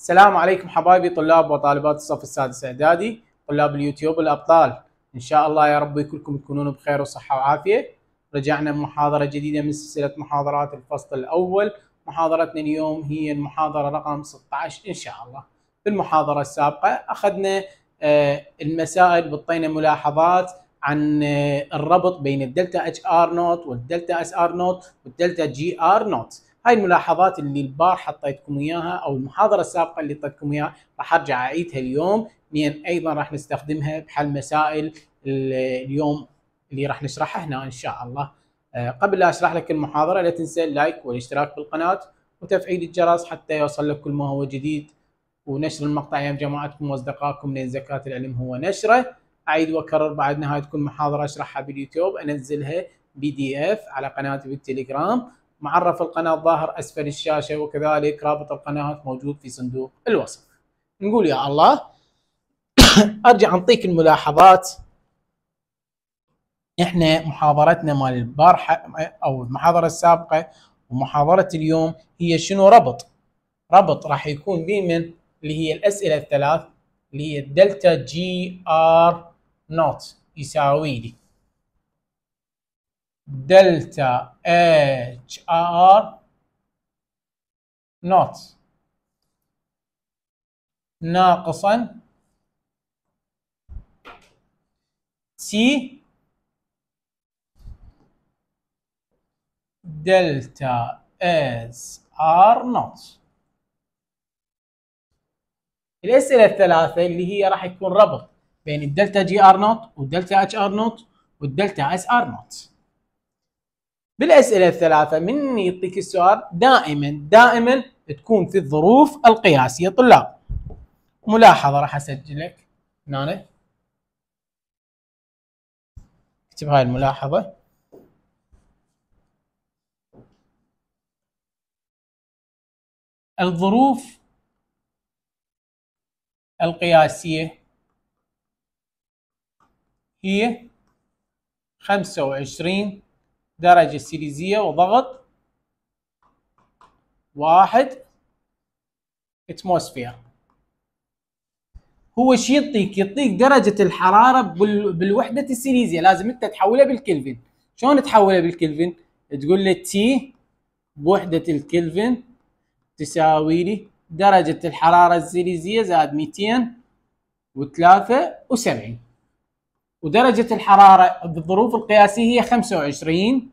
السلام عليكم حبايبي طلاب وطالبات الصف السادس اعدادي طلاب اليوتيوب الابطال ان شاء الله يا رب كلكم تكونون بخير وصحه وعافيه رجعنا بمحاضره جديده من سلسله محاضرات الفصل الاول محاضرتنا اليوم هي المحاضره رقم 16 ان شاء الله في المحاضره السابقه اخذنا آه، المسائل وعطينا ملاحظات عن آه، الربط بين الدلتا اتش ار نوت والدلتا اس ار نوت والدلتا جي ار نوت هاي الملاحظات اللي البار حطيتكم اياها او المحاضره السابقه اللي اعطيتكم اياها راح ارجع اعيدها اليوم لان ايضا راح نستخدمها بحل مسائل اليوم اللي راح نشرحها هنا ان شاء الله آه، قبل لا اشرح لك المحاضره لا تنسى اللايك والاشتراك بالقناه وتفعيل الجرس حتى يوصل لك كل ما هو جديد ونشر المقطع يا جماعتكم واصدقائكم لان زكاه العلم هو نشره اعيد واكرر بعد نهايه كل محاضره اشرحها باليوتيوب انزلها بي دي اف على قناتي بالتليجرام معرف القناة ظاهر أسفل الشاشة وكذلك رابط القناة موجود في صندوق الوصف نقول يا الله أرجع أنطيك الملاحظات احنا محاضرتنا مال البارحة أو المحاضرة السابقة ومحاضرة اليوم هي شنو ربط ربط راح يكون بين من اللي هي الأسئلة الثلاث اللي هي دلتا جي ار نوت يساوي لي دلتا اتش ار نوت ناقصا سي دلتا اس ار نوت الاسئله الثلاثه اللي هي راح يكون ربط بين الدلتا جي ار نوت والدلتا اتش ار نوت والدلتا اس ار نوت بالاسئله الثلاثه من يعطيك السؤال دائما دائما تكون في الظروف القياسيه طلاب ملاحظه راح أسجلك هنا اكتب هاي الملاحظه الظروف القياسيه هي 25 درجة سيليزية وضغط واحد اتموسفير هو شي يعطيك؟ يعطيك درجة الحرارة بالوحدة السيليزية لازم انت تحولها بالكلفن شلون تحولها بالكلفن؟ تقول له تي بوحدة الكلفن تساوي لي درجة الحرارة السيليزية زائد 273 ودرجة الحرارة بالظروف القياسية هي 25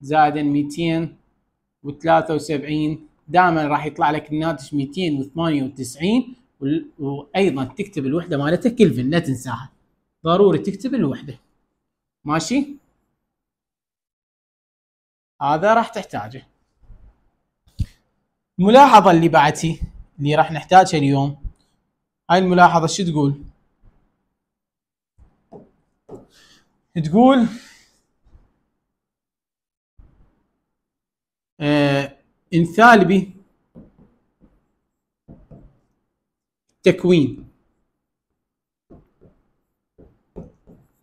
زائد 273 دائما راح يطلع لك الناتج 298 وايضا تكتب الوحدة مالتها كلفن لا تنساها ضروري تكتب الوحدة ماشي هذا راح تحتاجه الملاحظة اللي بعتي اللي راح نحتاجها اليوم هاي الملاحظة شو تقول؟ تقول آه ان ثالبي تكوين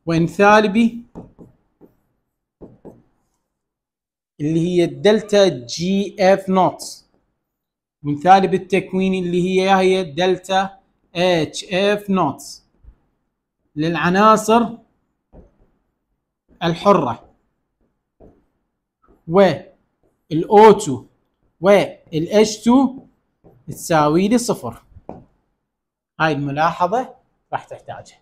وان ثالبي اللي هي الدلتا جي اف نوت وان ثالب التكوين اللي هي هي دلتا اتش اف نوت للعناصر الحرة ال O2 ال H2 تساوي لي صفر هاي الملاحظة راح تحتاجها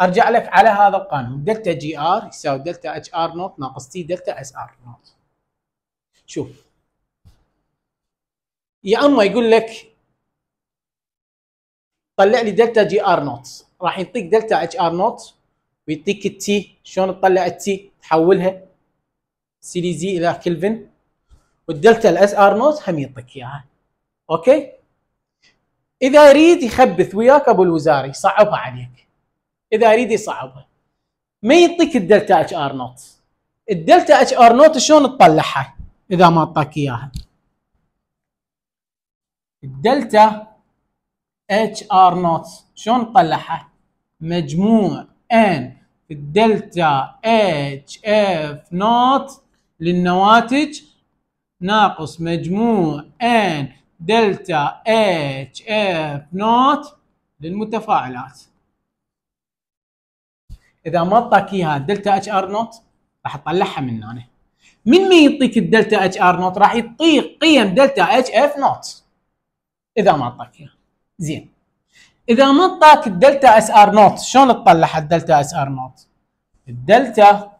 ارجع لك على هذا القانون دلتا جي ار يساوي دلتا اتش ار نوت ناقص تي دلتا اس ار نوت شوف يا اما يقول لك طلع لي دلتا جي ار نوت راح يعطيك دلتا اتش ار نوت ويديك التي شلون تطلع التي تحولها زي الى كلفن والدلتا الاس ار نوت هم يعطيك اياها اوكي اذا يريد يخبث وياك ابو الوزاري صعبها عليك اذا يريد يصعبها ما يعطيك الدلتا اتش ار نوت الدلتا اتش ار نوت شلون تطلعها اذا ما اعطاك اياها الدلتا اتش ار نوت شلون تطلعها مجموع ان الدلتا اتش اف نوت للنواتج ناقص مجموع ان دلتا اتش اف نوت للمتفاعلات اذا ما اعطاك اياها دلتا اتش ار نوت راح تطلعها من هنا من ما يعطيك الدلتا اتش ار نوت راح يعطيك قيم دلتا اتش اف نوت اذا ما اعطاك اياها زين اذا ما انطاك الدلتا اس ار نوت شلون تطلع الدلتا اس ار نوت الدلتا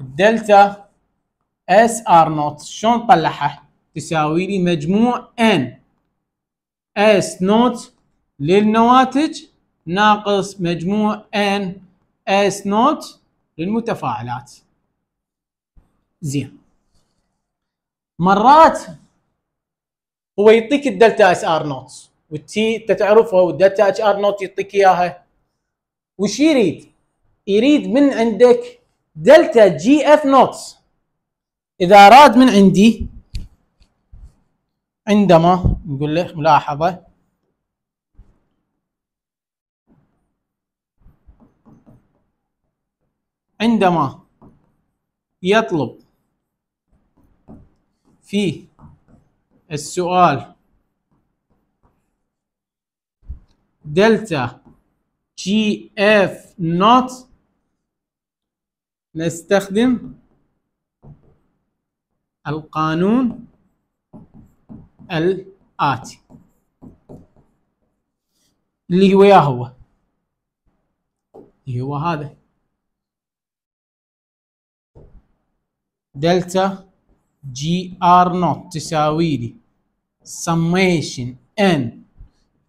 الدلتا اس ار نوت شلون تطلعها؟ تساوي لي مجموع ان اس نوت للنواتج ناقص مجموع ان اس نوت للمتفاعلات زين مرات هو يعطيك الدلتا اس ار نوت والتي انت تعرفها والدلتا اتش ار نوت يعطيك اياها وش يريد؟ يريد من عندك دلتا جي اف نوت اذا اراد من عندي عندما نقول له ملاحظه عندما يطلب في السؤال دلتا جي اف نوت نستخدم القانون الآتي اللي هو يا هو اللي هو هذا دلتا جي ار نوت تساوي لي summation ان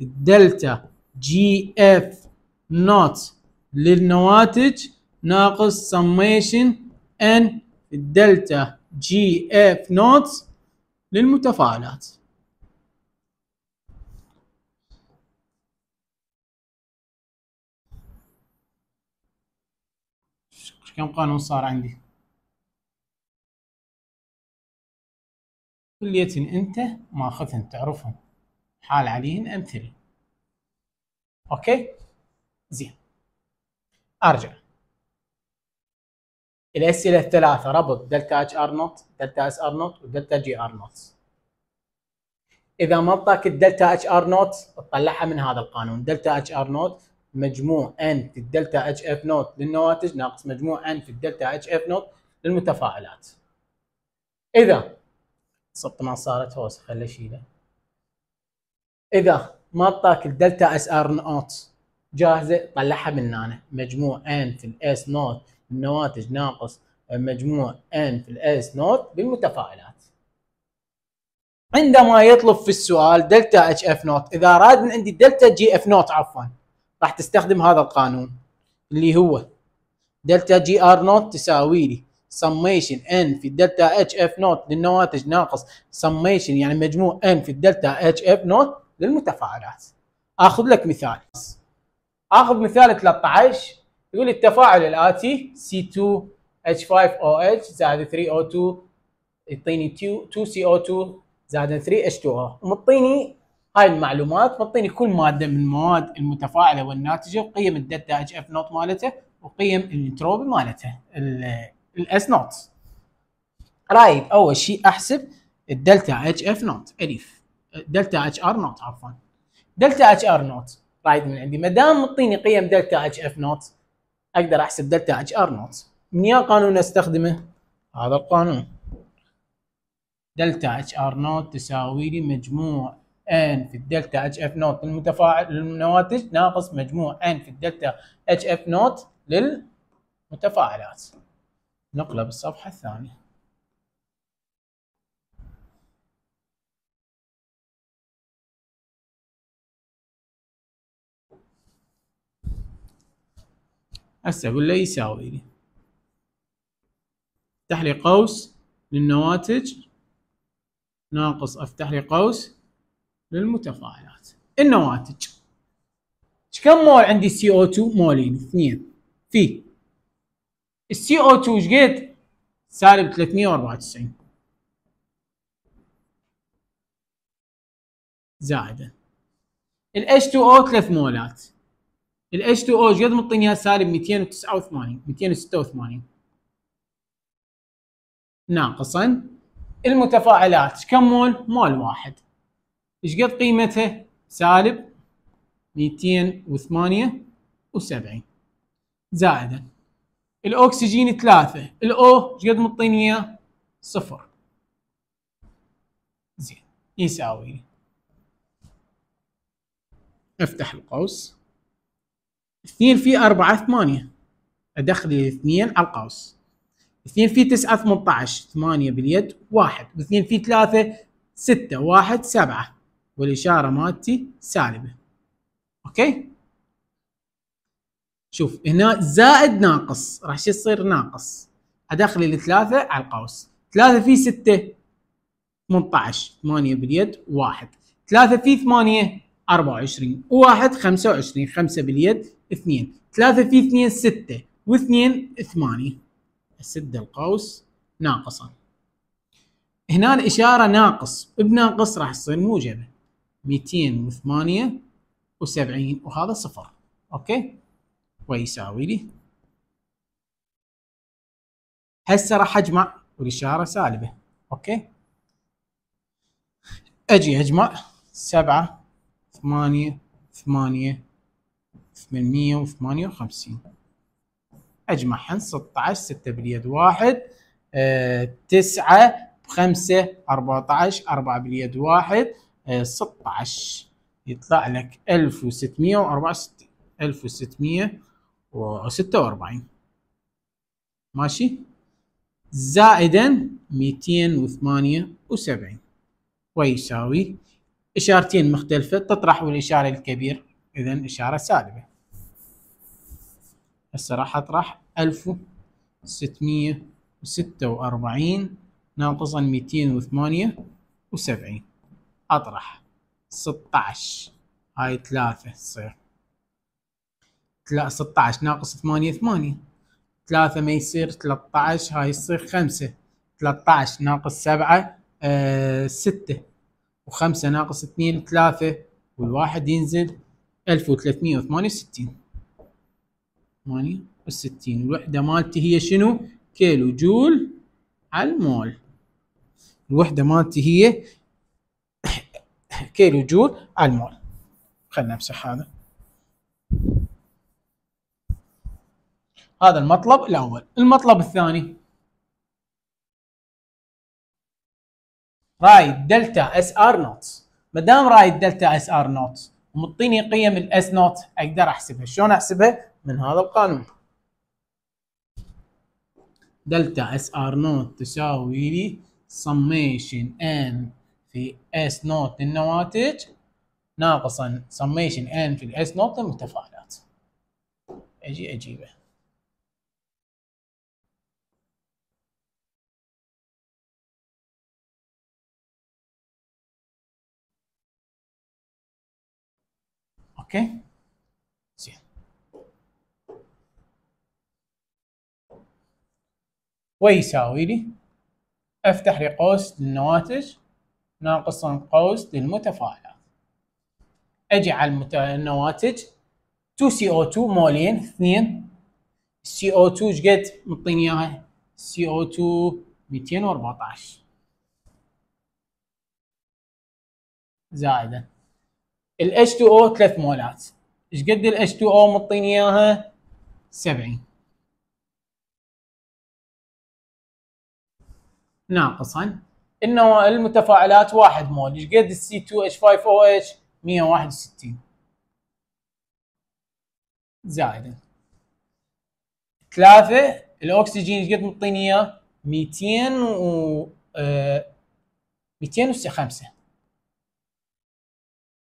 الدلتا جي اف نوت للنواتج ناقص summation ان الدلتا جي اف نوت للمتفاعلات كم قانون صار عندي كلية انت ماخذهن تعرفهم حال عليهن امثله اوكي زين ارجع الاسئله الثلاثه ربط دلتا اتش ار نوت دلتا اس ار نوت ودلتا جي ار نوت اذا ما اعطاك الدلتا اتش ار نوت تطلعها من هذا القانون دلتا اتش ار نوت مجموع ان في الدلتا اتش اف نوت للنواتج ناقص مجموع ان في الدلتا اتش اف نوت للمتفاعلات اذا ما صارت هوس خليني اشيله اذا ما اعطاك الدلتا اس ار نوت جاهزه طلعها من هنا مجموع ان في الاس نوت النواتج ناقص مجموع ان في الاس نوت بالمتفائلات عندما يطلب في السؤال دلتا اتش اف نوت اذا راد من عندي دلتا جي اف نوت عفوا راح تستخدم هذا القانون اللي هو دلتا جي ار نوت تساوي لي summation n في الدلتا اتش اف نوت للنواتج ناقص summation يعني مجموع n في الدلتا اتش اف نوت للمتفاعلات اخذ لك مثال اخذ مثال 13 يقول التفاعل الاتي C2H5OH زائد 3O2 يعطيني 2CO2 زائد 3H2O مطيني هاي المعلومات مطيني كل ماده من المواد المتفاعله والناتجه وقيم الدلتا اتش اف نوت مالته وقيم الانتروبي مالته الاس نوت رايت اول شيء احسب الدلتا اتش اف نوت الف دلتا اتش ار نوت عفوا دلتا اتش ار نوت رايد من عندي ما دام مطيني قيم دلتا اتش اف نوت اقدر احسب دلتا اتش ار نوت من يا قانون استخدمه هذا القانون دلتا اتش ار نوت تساوي لي مجموع ان في الدلتا اتش اف نوت للمتفاعل للنواتج ناقص مجموع ان في الدلتا اتش اف نوت للمتفاعلات نقلب الصفحة الثانية هسه اقول له يساوي لي افتح لي قوس للنواتج ناقص افتح لي قوس للمتفاعلات النواتج كم مول عندي co 2 مولين اثنين في السي او 2 ايش قد؟ سالب 394 زائدا ال H2O 3 مولات ال H2O ايش قد معطيني اياها؟ سالب 289 286 ناقصا المتفاعلات كم مول؟ مول واحد ايش قد قيمتها؟ سالب 278 زائدا الاكسجين ثلاثة الاو ايش قد مطيني اياه؟ صفر زين يساوي افتح القوس اثنين في أربعة ثمانية أدخل الاثنين على القوس اثنين في تسعة ثمنتعش ثمانية باليد واحد واثنين في ثلاثة ستة واحد سبعة والإشارة مالتي سالبة أوكي شوف هنا زائد ناقص راح شو يصير ناقص ادخل الثلاثه على القوس ثلاثة في ستة 18 ثمانية باليد واحد ثلاثة في أربعة 24 وواحد خمسة 25 خمسة باليد اثنين ثلاثة في اثنين ستة واثنين ثمانية السد اسد القوس ناقصا هنا الاشاره ناقص بناقص راح تصير موجبه 278 وهذا صفر اوكي ويساوي لي هسه راح اجمع والاشاره سالبه اوكي اجي اجمع سبعة ثمانية ثمانية ثمانمية وثمانية وخمسين اجمعهن ستة عشر ستة باليد واحد أه تسعة بخمسة أربعة عشر أربعة باليد واحد أه ستة عشر يطلع لك ألف وستمية وأربعة ألف وستمية 46 ماشي زائدا 278 ويساوي إشارتين مختلفة تطرح الإشارة الكبير إذا إشارة سالبة هسه راح أطرح 1646 ناقصا 278 أطرح 16 هاي ثلاثة تصير 16 ناقص 8 8 3 ما يصير 13 هاي يصير 5 13 ناقص 7 6 و5 ناقص 2 3 والواحد ينزل 1368 68 الوحدة مالتي هي شنو؟ كيلو جول على المول الوحدة مالتي هي كيلو جول على المول خلنا نمسح هذا هذا المطلب الأول المطلب الثاني رايد دلتا اس ار نوت ما دام رايد دلتا اس ار نوت ومعطيني قيم الاس نوت اقدر احسبها شلون احسبها من هذا القانون دلتا اس ار نوت تساوي لي سميشن ان في اس نوت للنواتج ناقصا سميشن ان في الاس نوت المتفاعلات اجي اجيبه اوكي زين ويساوي لي افتح لي قوس للنواتج ناقص قوس للمتفاعلات اجي على النواتج 2 CO2 مولين 2 CO2 ايش قد مطيني اياها CO2 214 زائدا ال H2O 3 مولات ايش قد ال H2O مطيني اياها 70 ناقصا النوائل المتفاعلات 1 مول ايش قد ال C2H5OH 161 زائدا ثلاثة الاكسجين ايش قد مطيني اياه 200 و 205 آه،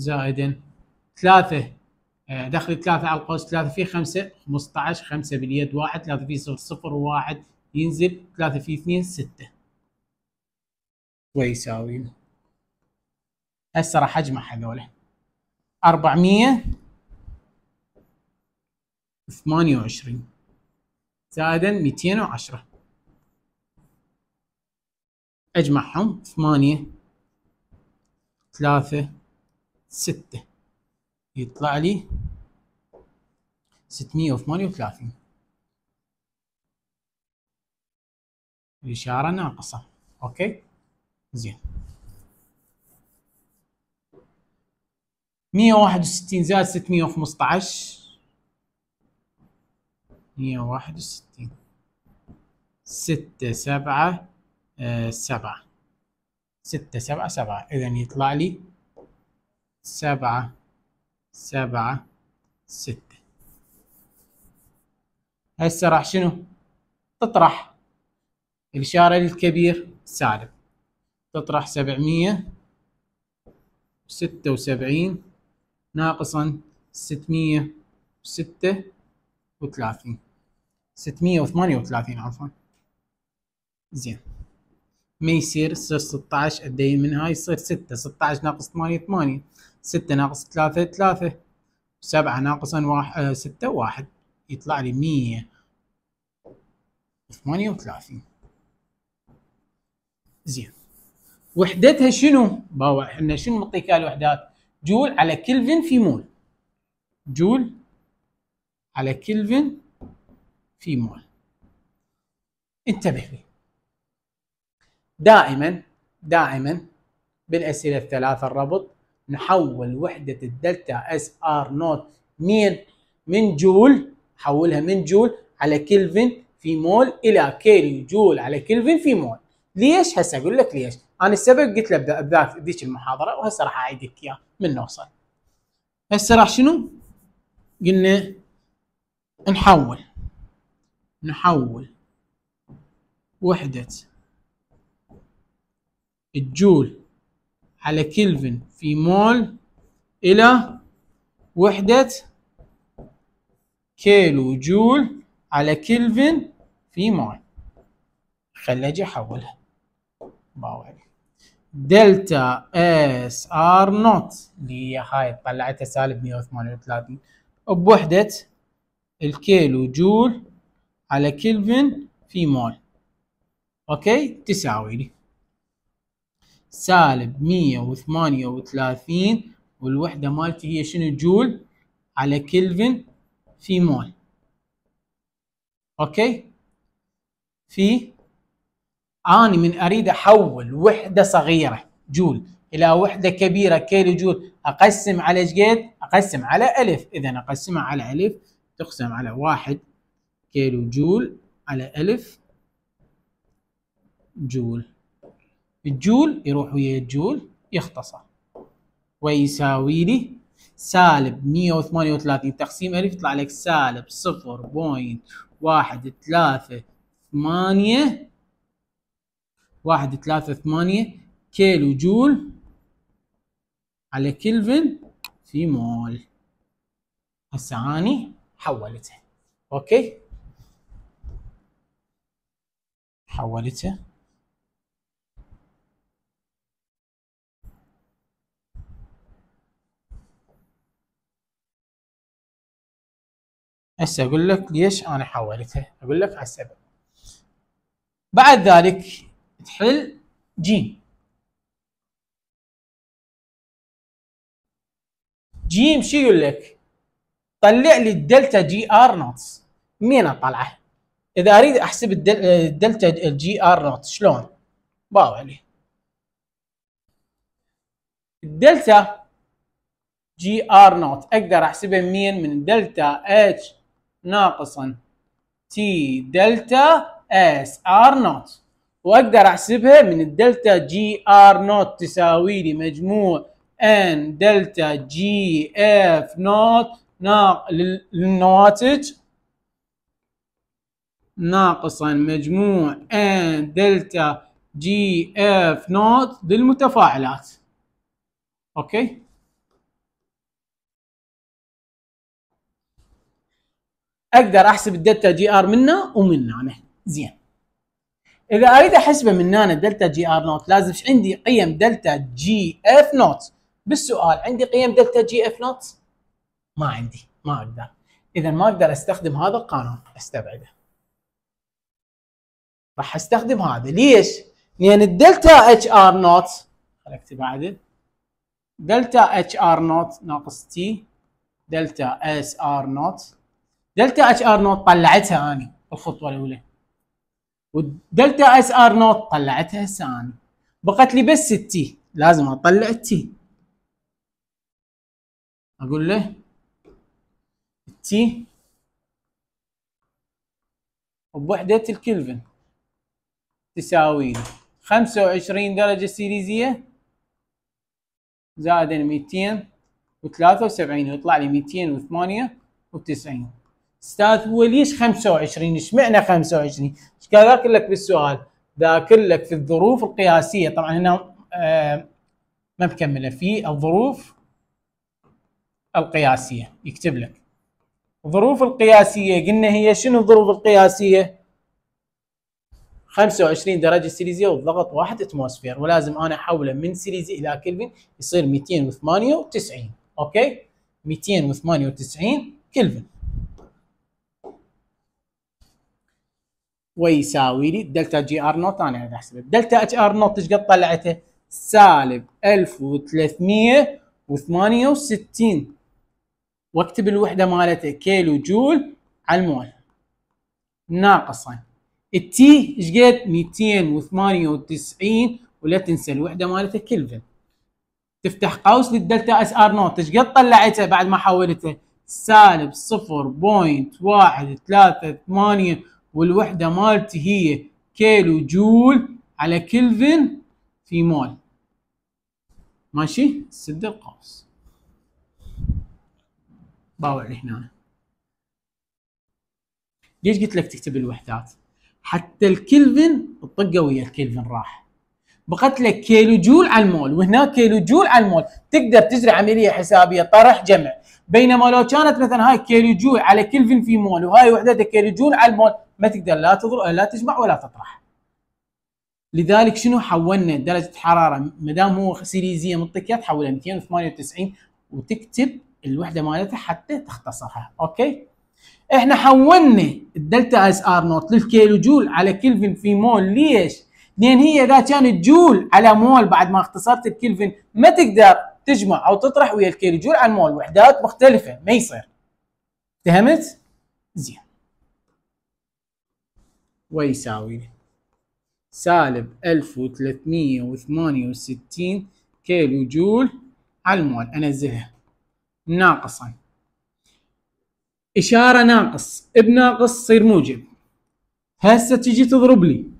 زائدا ثلاثة آه، دخل ثلاثة على القوس ثلاثة في خمسة 15 خمسة باليد واحد ثلاثة في صفر صفر واحد ينزل ثلاثة في اثنين ستة ويساوي هسه راح اجمع هذول 400 زائد زائدا 210 اجمعهم 8 3 ستة يطلع لي ستمية وثمانية وثلاثين الإشارة ناقصة أوكي زين مية واحد وستين زائد ستمية وخمسطعش مية واحد وستين ستة سبعة آه، سبعة ستة سبعة سبعة إذا يطلع لي سبعة سبعة ستة هسه راح شنو تطرح الشارع الكبير سالب تطرح سبعمية ستة وسبعين ناقصا ستمية ستة وثلاثين ستمية وثمانية وثلاثين عفوا زين ما يصير يصير 16 قد ايه من هاي يصير 6 16 ناقص 8 8 6 ناقص 3 3 7 ناقص 1 6 1 يطلع لي 138 زين وحدتها شنو؟ باوع احنا شنو نعطيك الوحدات؟ جول على كلفن في مول جول على كلفن في مول انتبه لي دائما دائما بالاسئله الثلاثه الربط نحول وحده الدلتا اس ار نوت مين من جول حولها من جول على كلفن في مول الى كيلو جول على كلفن في مول ليش هسه اقول لك ليش انا السبب قلت له بذاك ذيك المحاضره وهسه راح اعيد لك اياه من نوصل هسه راح شنو قلنا نحول نحول وحده الجول على كلفن في مول إلى وحدة كيلو جول على كلفن في مول خلي أجي أحولها دلتا اس ار نوت اللي هي هاي طلعتها سالب 138 بوحدة الكيلو جول على كلفن في مول اوكي تساوي لي سالب 138 والوحده مالتي هي شنو جول على كلفن في مول اوكي في اني من اريد احول وحده صغيره جول الى وحده كبيره كيلو جول اقسم على ايش قد؟ اقسم على الف اذا اقسمها على الف تقسم على واحد كيلو جول على الف جول الجول يروح ويا الجول يختصر ويساوي لي سالب 138 تقسيم ألف يطلع لك سالب 0.138 138 كيلو جول على كلفن في مول هسه اني حولته اوكي حولته هسه اقول لك ليش انا حولتها اقول لك على السبب بعد ذلك تحل جيم جيم شو يقول لك طلع لي الدلتا جي ار نوتس مين اطلعه اذا اريد احسب الدلتا جي ار نوت شلون باو عليه الدلتا جي ار نوت اقدر احسبها مين من دلتا اتش ناقصا تي دلتا اس ار نوت واقدر احسبها من الدلتا جي ار نوت تساوي لي مجموع ان دلتا جي اف نوت للنواتج ناقصا مجموع ان دلتا جي اف نوت للمتفاعلات اوكي اقدر احسب الدلتا جي ار منه ومنه انا يعني زين اذا اريد احسبه من هنا دلتا جي ار نوت لازم عندي قيم دلتا جي اف نوت بالسؤال عندي قيم دلتا جي اف نوت ما عندي ما اقدر اذا ما اقدر استخدم هذا القانون استبعده راح استخدم هذا ليش لان الدلتا اتش ار نوت اكتب عدل دلتا اتش ار نوت ناقص تي دلتا اس ار نوت دلتا اتش ار نوت طلعتها اني الخطوه الاولى ودلتا اس ار نوت طلعتها هسه اني بقت لي بس التي لازم اطلع التي اقول له التي بوحدة الكلفن تساوي لي 25 درجة سيليزية زائد 273 يطلع لي 298 استاذ هو ليش 25 ايش معنى 25 ايش قال لك بالسؤال ذاك لك في الظروف القياسيه طبعا هنا آه ما مكمله في الظروف القياسيه يكتب لك الظروف القياسيه قلنا هي شنو الظروف القياسيه 25 درجه سيليزية والضغط 1 اتموسفير ولازم انا احوله من سيليزي الى كلفن يصير 298 اوكي 298 كلفن ويساوي لي دلتا جي ار نوت انا هذا احسب دلتا اتش ار نوت ايش قد طلعته؟ سالب 1368 واكتب الوحده مالته كيلو جول على المول ناقصا التي ايش قد؟ 298 ولا تنسى الوحده مالته كلفن تفتح قوس للدلتا اس ار نوت ايش قد طلعته بعد ما حولته؟ سالب 0.138 والوحده مالتي هي كيلو جول على كلفن في مول ماشي سد القوس باوع هنا ليش قلت لك تكتب الوحدات حتى الكلفن الطقه ويا الكلفن راح بقت لك كيلو جول على المول وهنا كيلو جول على المول تقدر تجري عمليه حسابيه طرح جمع بينما لو كانت مثلا هاي كيلو جول على كلفن في مول وهاي وحدتها كيلو جول على المول ما تقدر لا تضرب لا تجمع ولا تطرح لذلك شنو حولنا درجه حراره ما دام هو سيريزيه منطقيه تحولها 298 وتكتب الوحده مالتها حتى تختصرها اوكي احنا حولنا الدلتا اس ار نوت للكيلو جول على كلفن في مول ليش لان هي اذا كانت يعني جول على مول بعد ما اختصرت الكلفن ما تقدر تجمع او تطرح ويا الكيلوجول على المول وحدات مختلفه ما يصير فهمت زين ويساوي سالب 1368 كيلو جول على المول انزلها ناقصا اشاره ناقص بناقص تصير موجب هسه تجي تضرب لي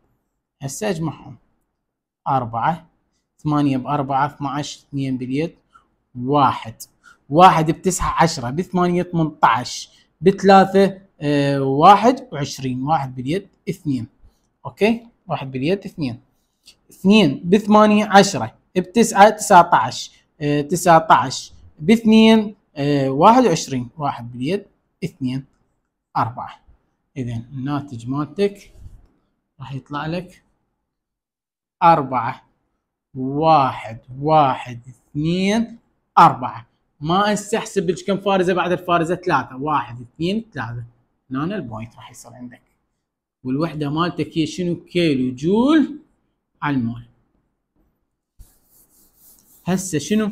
هسه اجمعهم أربعة ثمانية بأربعة عشر اثنين باليد واحد واحد بتسعة عشرة بثمانية ثمنتعش بثلاثة اه واحد وعشرين واحد باليد اثنين اوكي واحد باليد اثنين اثنين بثمانية عشرة بتسعة عشر اه عشر باثنين آه، واحد وعشرين واحد باليد اثنين أربعة إذا الناتج مالتك راح يطلع لك أربعة واحد واحد اثنين أربعة ما استحسب لك كم فارزة بعد الفارزة ثلاثة واحد اثنين ثلاثة هنا البوينت راح يصير عندك والوحدة مالتك هي شنو كيلو جول على المول هسه شنو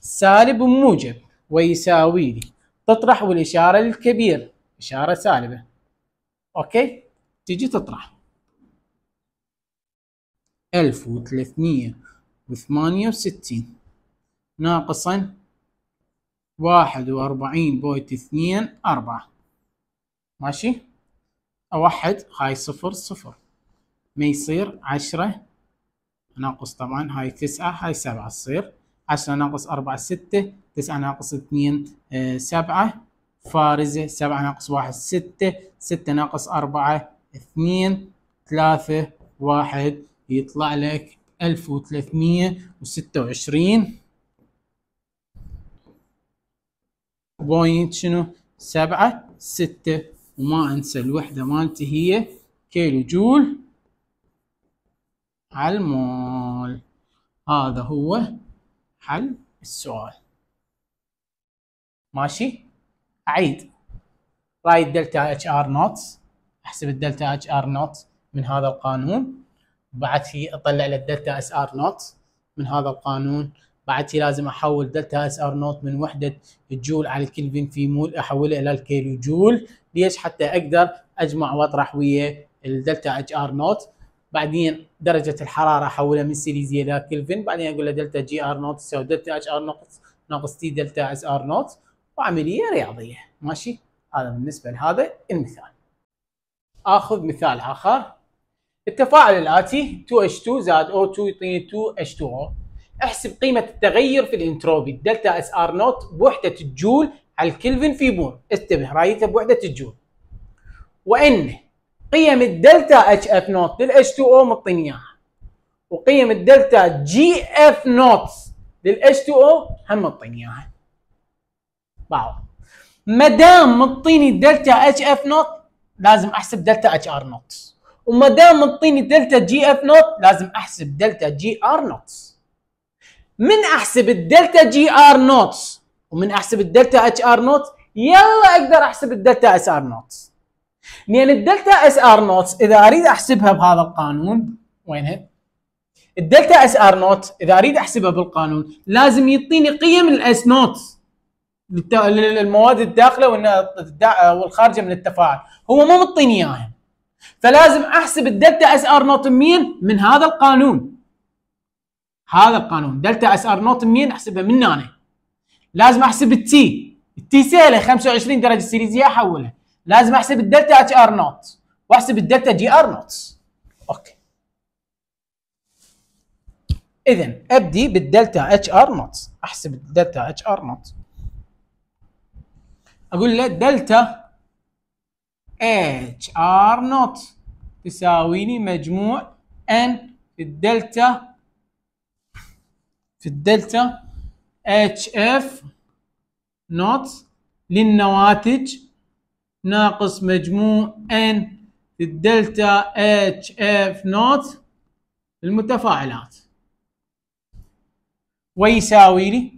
سالب وموجب ويساوي لي تطرح والإشارة للكبير إشارة سالبة أوكي تجي تطرح ألف وثلاثمية وثمانية وستين ناقصا واحد وأربعين بوينت اثنين أربعة ماشي أوحد هاي صفر صفر ما يصير عشرة ناقص طبعا هاي تسعة هاي سبعة تصير عشرة ناقص أربعة ستة تسعة ناقص اثنين آه، سبعة فارزة سبعة ناقص واحد ستة ستة ناقص أربعة اثنين ثلاثة واحد يطلع لك 1326 بوينت شنو سبعة ستة وما انسى الوحدة مالتي هي كيلو جول على المول هذا هو حل السؤال ماشي اعيد رايد دلتا اتش ار نوت احسب الدلتا اتش ار نوت من هذا القانون بعد هي اطلع للدلتا اس ار نوت من هذا القانون بعد هي لازم احول دلتا اس ار نوت من وحده الجول على الكلفن في مول احولها الى الكيلو جول ليش حتى اقدر اجمع واطرح ويا الدلتا اتش ار نوت بعدين درجة الحرارة أحولها من سيليزيا إلى كلفن بعدين أقول له دلتا جي آر نوت تساوي دلتا اتش آر نوت ناقص تي دلتا اس آر نوت وعملية رياضية ماشي هذا بالنسبة لهذا المثال آخذ مثال آخر التفاعل الآتي 2H2 زائد O2 يعطيني 2H2O احسب قيمة التغير في الانتروبي دلتا اس ار نوت بوحدة الجول على الكلفن في مول انتبه رايته بوحدة الجول وان قيم الدلتا اتش اف نوت لل اتش 2 او مطيني اياها وقيم الدلتا جي اف نوت لل اتش 2 او هم مطيني اياها باو ما دام مطيني دلتا اتش اف نوت لازم احسب دلتا اتش ار نوت وما دام مطيني دلتا جي اف نوت لازم احسب دلتا جي ار نوت من احسب الدلتا جي ار نوت ومن احسب الدلتا اتش ار نوت يلا اقدر احسب الدلتا اس ار نوت لان الدلتا اس ار نوت اذا اريد احسبها بهذا القانون وينها؟ الدلتا اس ار نوت اذا اريد احسبها بالقانون لازم يعطيني قيم الاس نوت للمواد الداخله والخارجه من التفاعل هو مو مطيني اياها فلازم احسب الدلتا اس ار نوت مين من هذا القانون هذا القانون دلتا اس ار نوت مين احسبها من هنا لازم احسب التي التي سهله 25 درجه سيليزيه احولها لازم احسب الدلتا اتش ار نوت واحسب الدلتا جي ار نوت اوكي اذا ابدي بالدلتا اتش ار نوت احسب الدلتا اتش ار نوت اقول له دلتا اتش ار نوت تساويني مجموع ان في الدلتا في الدلتا اتش اف نوت للنواتج ناقص مجموع ان في الدلتا اتش اف نوت المتفاعلات ويساوي لي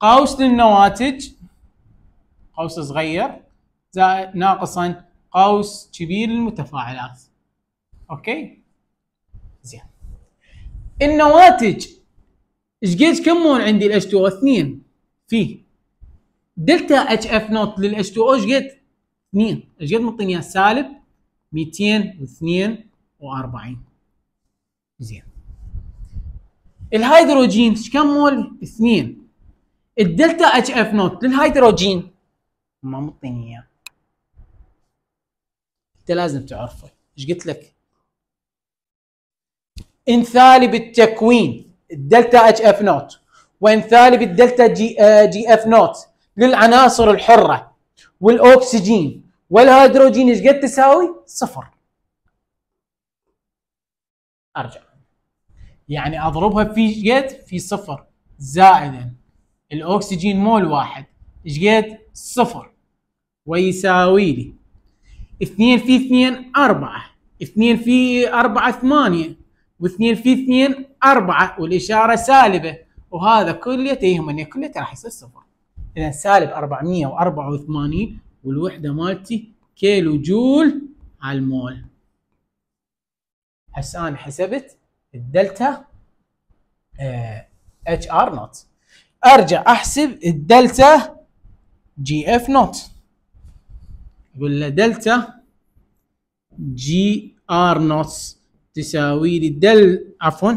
قوس للنواتج قوس صغير زائد ناقصا قوس كبير للمتفاعلات اوكي زين النواتج ايش قد كمون عندي الاتش 2 او 2 في دلتا اتش اف نوت للاتش 2 او ايش قد 2 ايش قد مطيني اياه سالب 242 زين الهيدروجين ايش كم مول؟ 2 الدلتا اتش اف نوت للهيدروجين ما مطيني اياه انت لازم تعرفه ايش قلت لك انثالي بالتكوين الدلتا اتش اف نوت وانثالي بالدلتا جي, جي اف نوت للعناصر الحره والاكسجين والهيدروجين ايش قد تساوي؟ صفر. ارجع. يعني اضربها في قد؟ في صفر زائدا الاكسجين مول واحد ايش قد؟ صفر ويساوي لي 2 في 2 4 2 في 4 8 و2 في 2 4 والإشارة سالبة وهذا كليته يهمني كليته راح يصير صفر إذا سالب 484 والوحدة مالتي كيلو جول على المول هسه أنا حسبت الدلتا اتش ار نوت ارجع احسب الدلتا جي اف نوت يقول له دلتا جي ار نوتس تساوي لي دل عفوا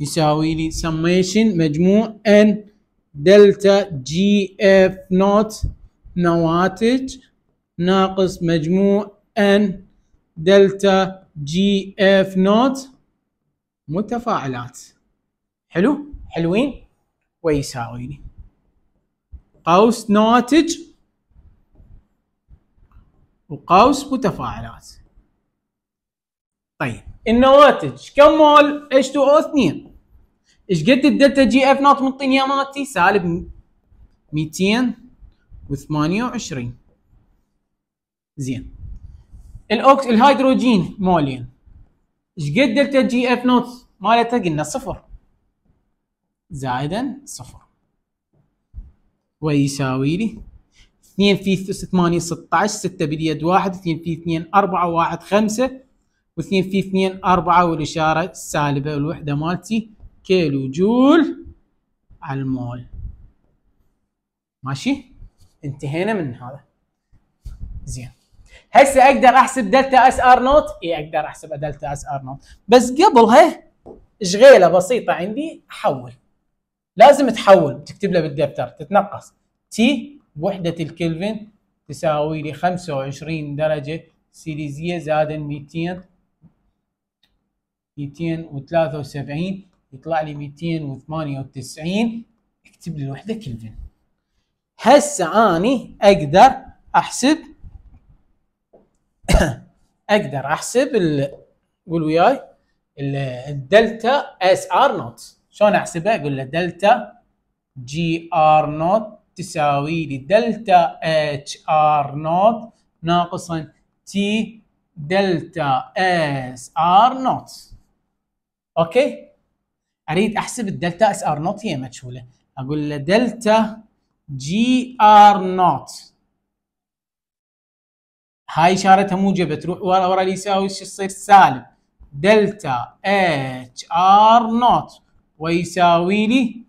يساوي لي سميشن مجموع ان دلتا جي اف نوت نواتج ناقص مجموع ان دلتا جي اف نوت متفاعلات حلو حلوين ويساوي لي قوس ناتج وقوس متفاعلات طيب النواتج كم مول H2O 2 ايش قد الدلتا جي اف نوت منطيني يا مالتي سالب 228 زين الاوكس الهيدروجين مولين ايش قد دلتا جي اف نوت مالته قلنا صفر زائدا صفر ويساوي لي 2 في 8 16 6 باليد 1 2 في 2 4 1 5 و2 في 2 4 والاشاره السالبه الوحده مالتي كيلو جول على المول ماشي انتهينا من هذا زين هسه اقدر احسب دلتا اس ار نوت اي اقدر احسب دلتا اس ار نوت بس قبلها شغيله بسيطه عندي احول لازم تحول تكتب له بالدفتر تتنقص تي وحدة الكلفن تساوي لي 25 درجة سيليزية زائد 200 273 يطلع لي 298 اكتب لي الوحدة كلفن هسه اني اقدر احسب اقدر احسب ال قول وياي الدلتا اس ار نوت شلون احسبها اقول له دلتا جي ار نوت تساوي لي دلتا اتش ار نوت ناقصا تي دلتا اس ار نوت اوكي اريد احسب الدلتا اس ار نوت هي مجهوله اقول له دلتا جي ار نوت هاي اشارتها موجبه تروح ورا ورا اليساوي شو يصير سالب دلتا اتش ار نوت ويساوي لي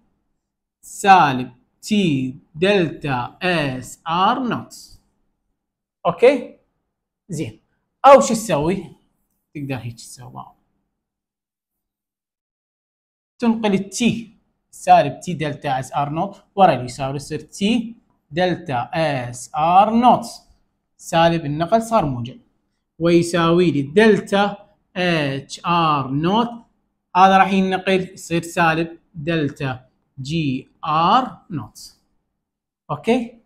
سالب تي دلتا اس ار نوت اوكي زين او شو تسوي تقدر هيك تسوي تنقل التي سالب تي دلتا اس ار نوت ورا اليسار يصير تي دلتا اس ار نوت سالب النقل صار موجب ويساوي لي دلتا اتش ار نوت هذا راح ينقل يصير سالب دلتا جي ار نوت اوكي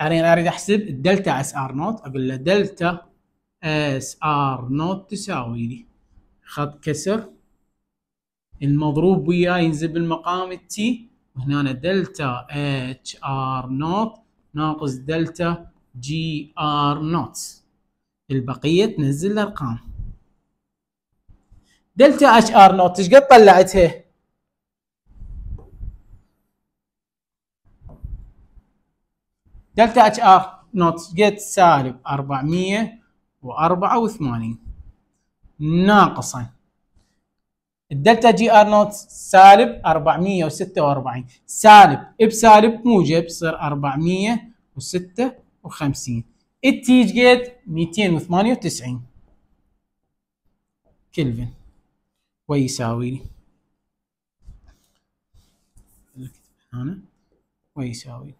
يعني اريد احسب الدلتا اس ار نوت اقول له دلتا اس ار نوت تساوي لي خط كسر المضروب وياه ينزل بالمقام التي وهنا دلتا اتش ار نوت ناقص دلتا جي ار نوت البقيه تنزل الارقام دلتا اتش ار نوت ايش قد طلعتها دلتا اتش ار نوت جيت سالب 484 ناقصا الدلتا جي ار نوت سالب 446 سالب بسالب موجب يصير 456 التيج جيت 298 كلفن ويساوي لي ويساوي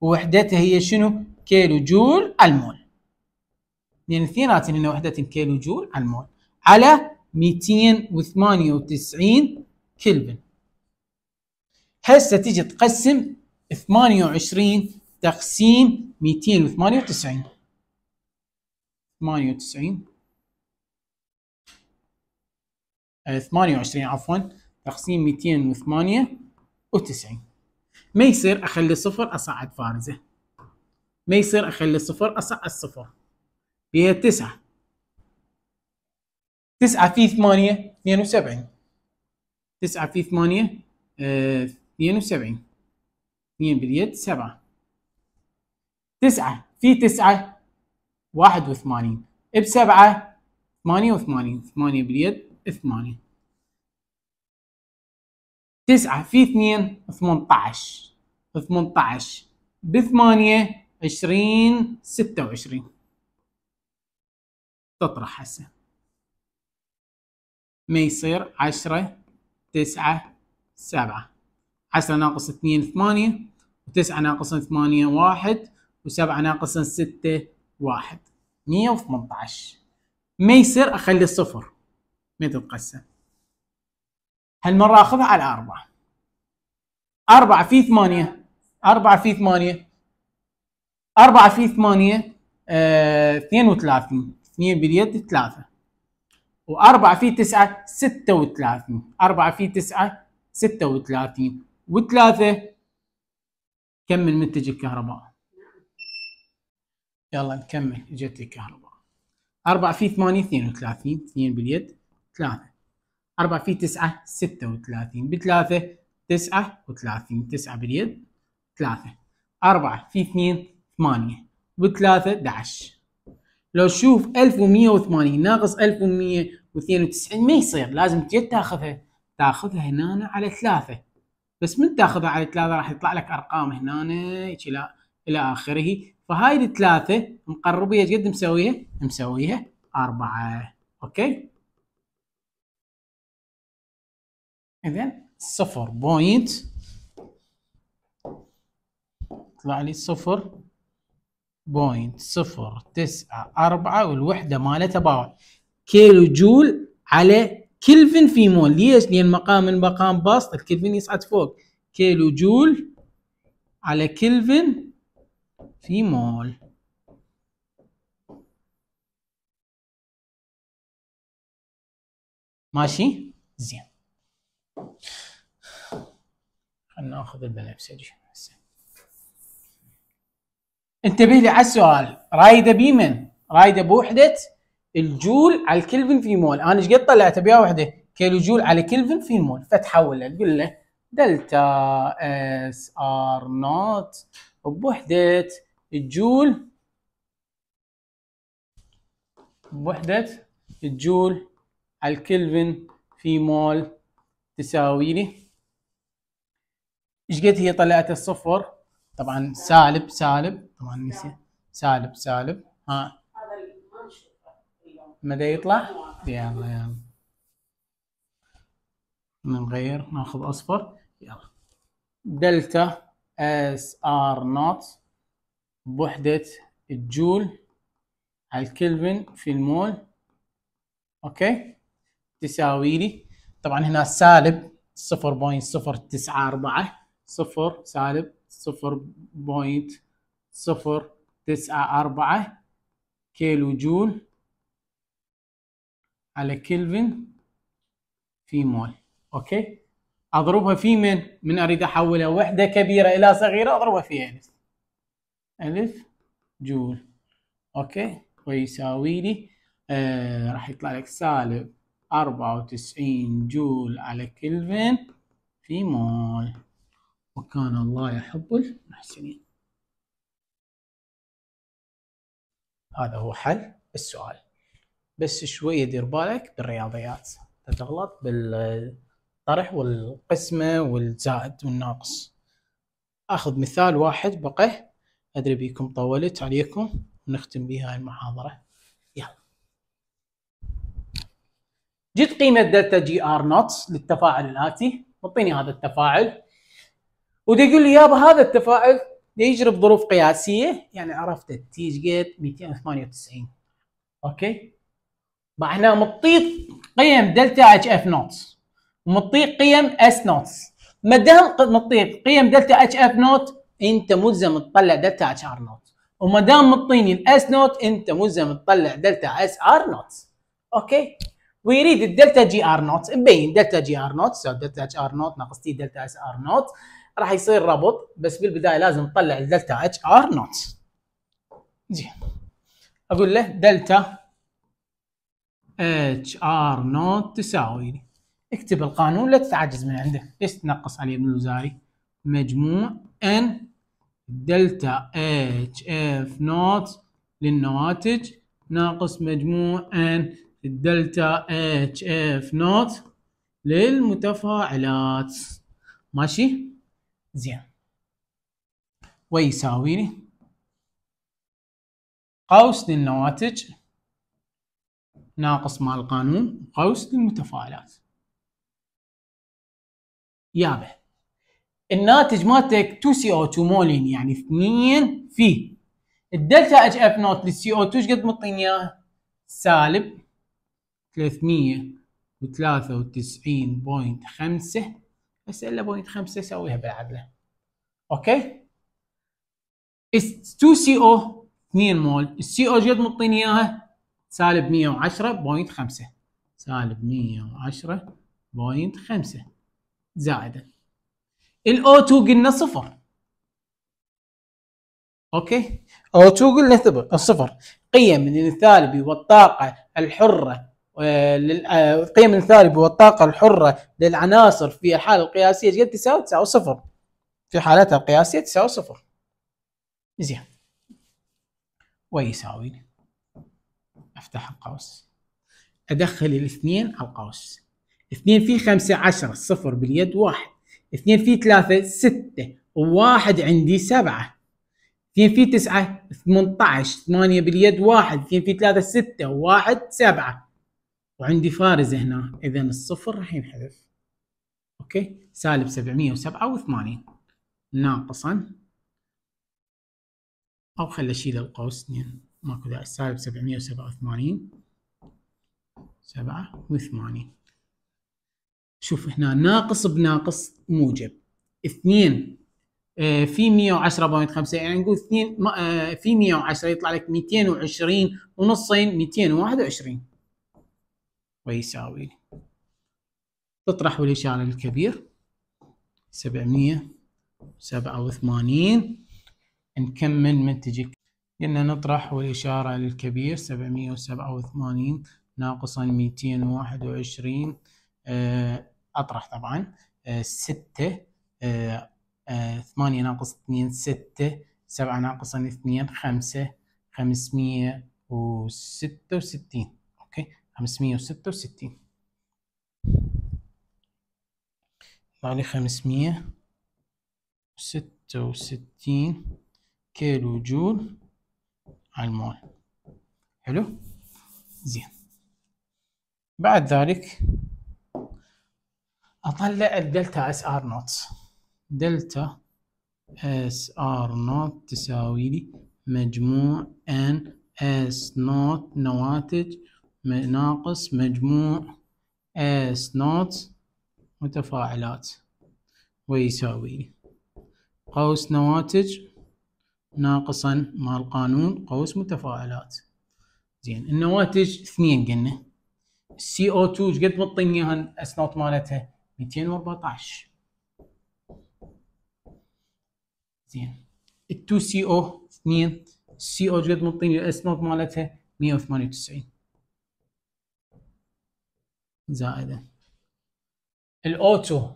ووحدتها هي شنو؟ كيلو جول المول لان اثنيناتهم لنا وحدتهم كيلو جول المول على 298 كلفن هسه تجي تقسم 28 تقسيم 298 98 28 عفوا تقسيم 298 ما يصير اخلي صفر اصعد فارزه ما يصير اخلي صفر اصعد صفر هي تسعة تسعة في ثمانية اثنين وسبعين تسعة في ثمانية آه، اثنين وسبعين اثنين باليد سبعة تسعة في تسعة واحد وثمانين بسبعة ثمانية وثمانين ثمانية باليد ثمانية تسعة في اثنين ثمنتعش ثمنتعش بثمانية عشرين ستة وعشرين تطرح هسه ما يصير عشرة تسعة سبعة عشرة ناقص اثنين ثمانية وتسعة ناقص ثمانية واحد وسبعة ناقص ستة واحد مية وثمنتعش ما يصير أخلي الصفر ما تتقسم هالمرة اخذها على أربعة أربعة في ثمانية أربعة في ثمانية أربعة في ثمانية آه، اثنين وثلاثين اثنين باليد ثلاثة وأربعة في تسعة ستة وثلاثين أربعة في تسعة ستة وثلاثين وثلاثة كم من منتج الكهرباء يلا نكمل اجت الكهرباء 4 في 8 وثلاثين 2 باليد 3 4 في 9 36 ب 3 39 9 باليد 3 4 في 2 8 ب 3 11 لو تشوف 1180 ناقص 1192 ما يصير لازم تجي تاخذها تاخذها هنا على 3 بس من تاخذها على 3 راح يطلع لك ارقام هنا الى الى اخره فهاي الثلاثه مقربيه قد مسويها؟ مسويها أربعة أوكي إذن صفر بوينت طلع لي صفر بوينت صفر تسعة أربعة والوحدة مالتها باور كيلو جول على كلفن في مول ليش؟ لأن مقام من مقام بسط الكلفن يصعد فوق كيلو جول على كلفن في مول ماشي؟ زين خلنا ناخذ البنفسجي انتبه لي على السؤال رايده بيمن رايده بوحده الجول على الكلفن في مول انا ايش قد طلعت بها وحده كيلو جول على كلفن في مول فتحولها تقول له دلتا اس ار نوت بوحده الجول بوحده الجول على الكلفن في مول تساوي لي ايش قد هي طلعت الصفر طبعا سالب سالب طبعا نسي سالب سالب ها مدى يطلع يلا يلا نغير ناخذ اصفر يلا دلتا اس ار نوت بوحدة الجول على الكلفن في المول اوكي تساوي لي طبعا هنا سالب 0.094 صفر سالب 0.094 كيلو جول على كلفن في مول اوكي اضربها في من من اريد احولها وحده كبيره الى صغيره اضربها في الف الف جول اوكي ويساوي طيب، لي آه راح يطلع لك سالب 94 جول على كلفن في مول وكان الله يحب المحسنين هذا هو حل السؤال بس شوية دير بالك بالرياضيات تغلط بالطرح والقسمة والزائد والناقص اخذ مثال واحد بقى ادري بيكم طولت عليكم ونختم بها المحاضرة جيت قيمه دلتا جي ار نوتس للتفاعل الاتي معطيني هذا التفاعل ودي يقول لي يابا هذا التفاعل يجري بظروف قياسيه يعني عرفت تي قد 298 اوكي مع هنا مطيط قيم دلتا اتش اف نوتس ومطيط قيم اس نوتس ما دام مطيط قيم دلتا اتش اف نوت انت ملزم تطلع دلتا اتش ار نوت وما دام مطيني الاس نوت انت ملزم تطلع دلتا اس ار نوت اوكي ويريد الدلتا جي ار نوت مبين دلتا جي ار نوت سو دلتا اتش ار نوت ناقص تي دلتا اس ار نوت راح يصير ربط بس بالبدايه لازم نطلع الدلتا اتش ار نوت زين اقول له دلتا اتش ار نوت تساوي اكتب القانون لا تتعجز من عنده ايش تنقص علي ابن الوزاري مجموع ان دلتا اتش اف نوت للنواتج ناقص مجموع ان الدلتا اتش اف نوت للمتفاعلات ماشي زين ويساوي قوس للنواتج ناقص مال القانون قوس للمتفاعلات يابا الناتج مالتك 2 سي او 2 مولين يعني 2 في الدلتا اتش اف نوت للسي او 2 ايش قد مطيني اياه؟ سالب 393.5 بس الا بوينت 5 اسويها بالعدله اوكي تو 2 سي او 2 مول السي او جد مطيني اياها سالب 110.5 سالب 110.5 زائدا الاو 2 قلنا صفر اوكي او 2 قلنا صفر قيم من الثالبي والطاقه الحره آه، قيم الثالب والطاقة الحرة للعناصر في الحالة القياسية قد تساوي تساوي صفر في حالتها القياسية تساوي صفر زين ويساوي افتح القوس ادخل الاثنين على القوس اثنين في خمسة عشرة صفر باليد واحد اثنين في ثلاثة ستة وواحد عندي سبعة اثنين في تسعة ثمنتعش ثمانية باليد واحد اثنين في ثلاثة ستة واحد سبعة وعندي فارز هنا اذا الصفر راح ينحذف اوكي سالب 787 ناقصا او خلي اشيل القوس 2 ماكو داعي سالب 787 87 شوف هنا ناقص بناقص موجب 2 آه، في 110.5 يعني نقول 2 آه، في 110 يطلع لك 220 ونصين 221 ويساوي تطرح الإشارة الكبير سبعمية سبعة وثمانين نكمل من تجي قلنا نطرح الإشارة الكبير سبعمية وسبعة وثمانين ناقصا ميتين وواحد وعشرين آه، أطرح طبعا آه، ستة آه، ثمانية ناقص اثنين ستة سبعة ناقصا اثنين خمسة خمسمية وستة وستين 566 يطلع لي 566 كيلو جول على المول حلو زين بعد ذلك اطلع الدلتا اس ار نوت دلتا اس ار نوت تساوي لي مجموع ان اس نوت نواتج ناقص مجموع اس نوت متفاعلات ويساوي قوس نواتج ناقصا مال قانون قوس متفاعلات زين النواتج اثنين قلنا سي او 2 ايش قد بتعطيني اياها اس نوت مالتها 214 زين ال 2 سي او 2 سي او ايش قد بتعطيني الاس نوت مالتها 198 زائدة الاوتو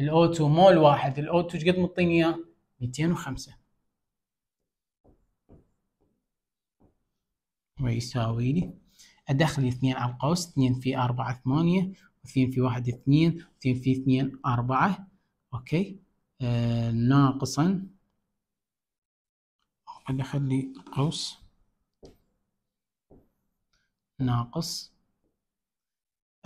الاوتو مول واحد الاوتو ايش قد مطيني اياه؟ 205 ويساوي لي ادخل 2 على القوس 2 في 4 8 و2 في 1 2 و2 في 2 4 اوكي آه ناقصا ادخل لي قوس ناقص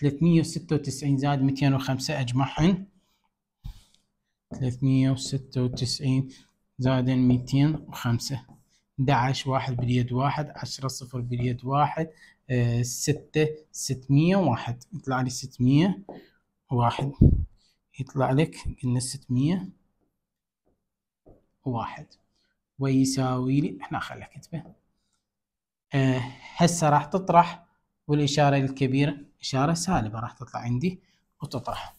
396 زائد 205 اجمعهن 396 زائد 205 11 واحد باليد واحد 10 صفر باليد واحد آه 601 يطلع لي 601 يطلع لك قلنا 601 ويساوي لي احنا خليها كتبه آه هسه راح تطرح والإشارة الكبيرة إشارة سالبة راح تطلع عندي وتطرح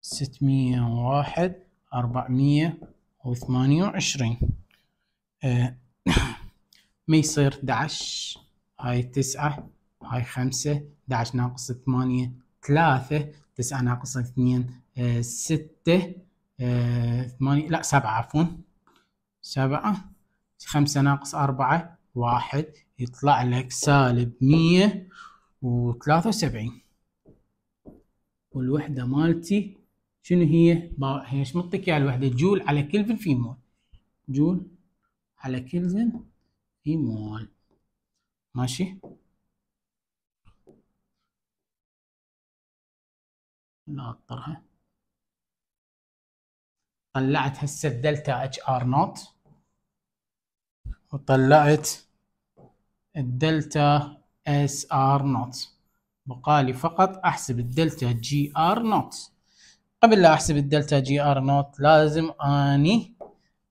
ستمية وواحد أربعمية وثمانية وعشرين آه، ما يصير 11 هاي تسعة هاي خمسة 11 ناقص ثمانية ثلاثة تسعة ناقص اثنين 6 آه، ستة آه، ثمانية لا سبعة عفوا سبعة خمسة ناقص أربعة واحد يطلع لك سالب مية وثلاثة وسبعين والوحدة مالتي شنو هي؟ هي ايش معطيك اياها الوحدة جول على كلفن في مول جول على كلفن في مول ماشي لا اضطرها طلعت هسه الدلتا اتش ار نوت وطلعت الدلتا اس ار نوت بقى لي فقط احسب الدلتا جي ار نوت قبل لا احسب الدلتا جي ار نوت لازم اني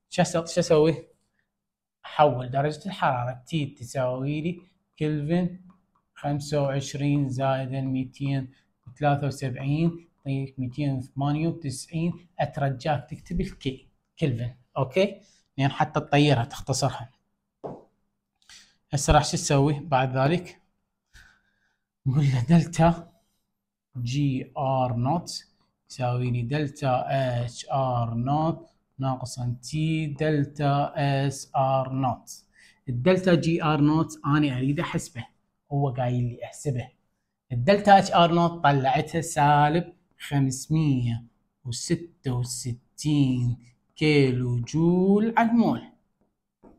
شو اسوي احول درجة الحرارة تي تساوي لي كلفن خمسة وعشرين زائد ميتين وثلاثة وسبعين يعطيك ميتين وثمانية وتسعين اترجاك تكتب الكي كلفن اوكي لان حتى تطيرها تختصرها هسه راح شو تسوي بعد ذلك نقول له دلتا جي ار نوت لي دلتا اتش ار نوت ناقصا تي دلتا اس ار نوت الدلتا جي ار نوت انا اريد احسبه هو قايل لي احسبه الدلتا اتش ار نوت طلعتها سالب 566 كيلو جول على المول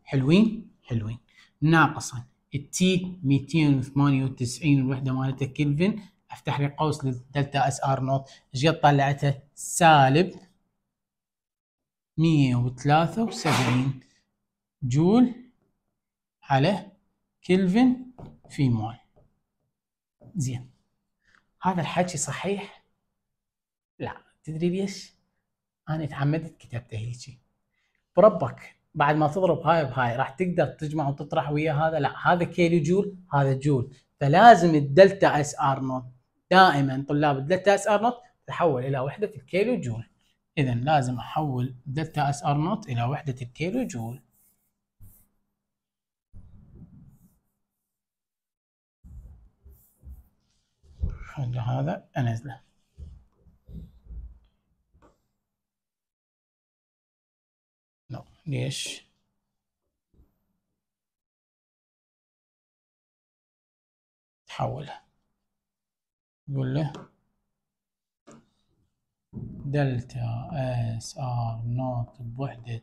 حلوين حلوين ناقصا التي 298 الوحده مالتها كلفن افتح لي قوس للدلتا اس ار نوت ايش طلعتها سالب 173 جول على كلفن في مول زين هذا الحكي صحيح؟ لا تدري ليش؟ انا تعمدت كتبته هيجي بربك بعد ما تضرب هاي بهاي راح تقدر تجمع وتطرح ويا هذا لا هذا كيلو جول هذا جول فلازم الدلتا اس ار نوت دائما طلاب الدلتا اس ار نوت تحول الى وحده الكيلو جول اذا لازم احول دلتا اس ار نوت الى وحده الكيلو جول هذا انزله ليش تحولها يقول له دلتا اس ار نوت بوحدة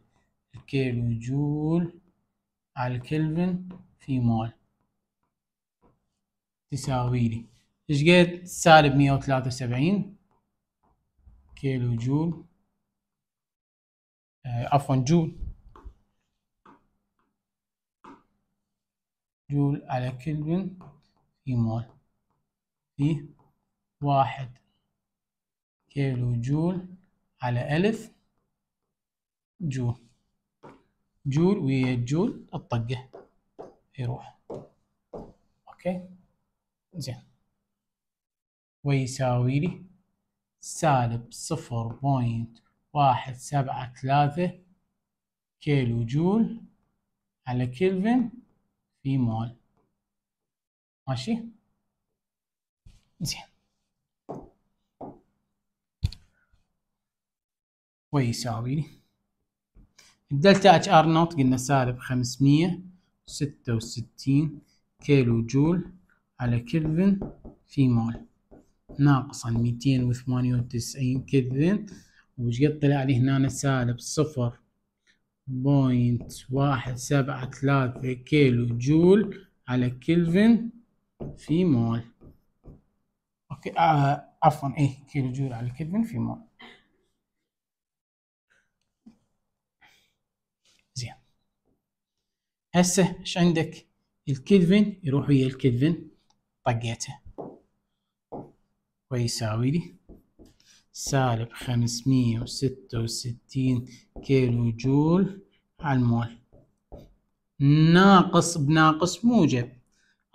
الكيلو جول على الكلفن في مول تساوي لي ايش قد سالب 173 كيلو جول عفوا جول جول على كلفن في مول في واحد كيلو جول على ألف جول جول ويا جول الطقة يروح أوكي زين ويساوي لي سالب صفر بوينت واحد سبعة ثلاثة كيلو جول على كلفن بي مول ماشي زين ويساوي الدلتا اتش ار نوت قلنا سالب 566 كيلو جول على كلفن في مول ناقصا 298 كلفن وش قد طلع لي هنا سالب صفر بوينت واحد سبعة ثلاثة كيلو جول على كلفن في مول اوكي آه عفوا ايه كيلو جول على كلفن في مول زين هسه ايش عندك الكلفن يروح ويا الكلفن طقيته ويساوي لي سالب خمسمية وستة وستين كيلو جول على المول ناقص بناقص موجب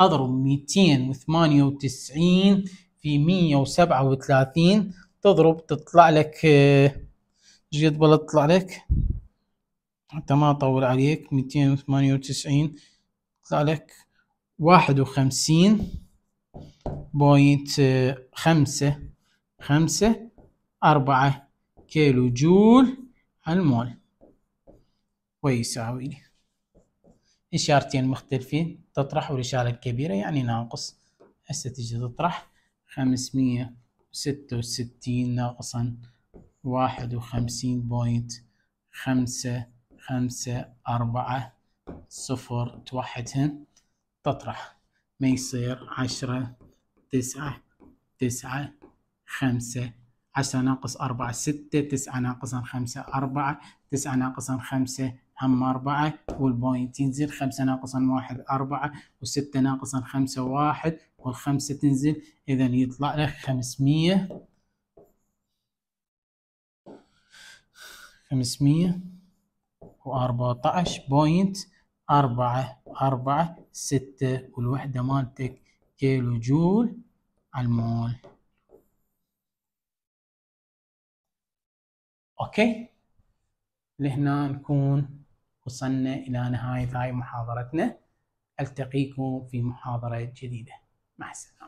أضرب ميتين وثمانية وتسعين في مية وسبعة وثلاثين تضرب تطلع لك بلا تطلع لك حتى ما أطول عليك ميتين وثمانية وتسعين تطلع لك واحد وخمسين بوينت خمسة خمسة أربعة كيلو جول المول ويساوي إشارتين مختلفين تطرح والإشارة الكبيرة يعني ناقص هسه تجي تطرح خمسمية وستة وستين ناقصا واحد وخمسين بوينت خمسة خمسة أربعة صفر توحدهم تطرح ما يصير عشرة تسعة تسعة خمسة 10 ناقص 4 6 9 ناقص 5 4 9 ناقص 5 هم 4 والبوينت تنزل 5 ناقص 1 4 و6 خمسة 5 1 والخمسة تنزل إذا يطلع لك 500 500 بوينت أربعة أربعة ستة والوحدة مالتك كيلو جول المول اوكي لهنا نكون وصلنا الى نهايه هاي محاضرتنا التقيكم في محاضره جديده مع السلامه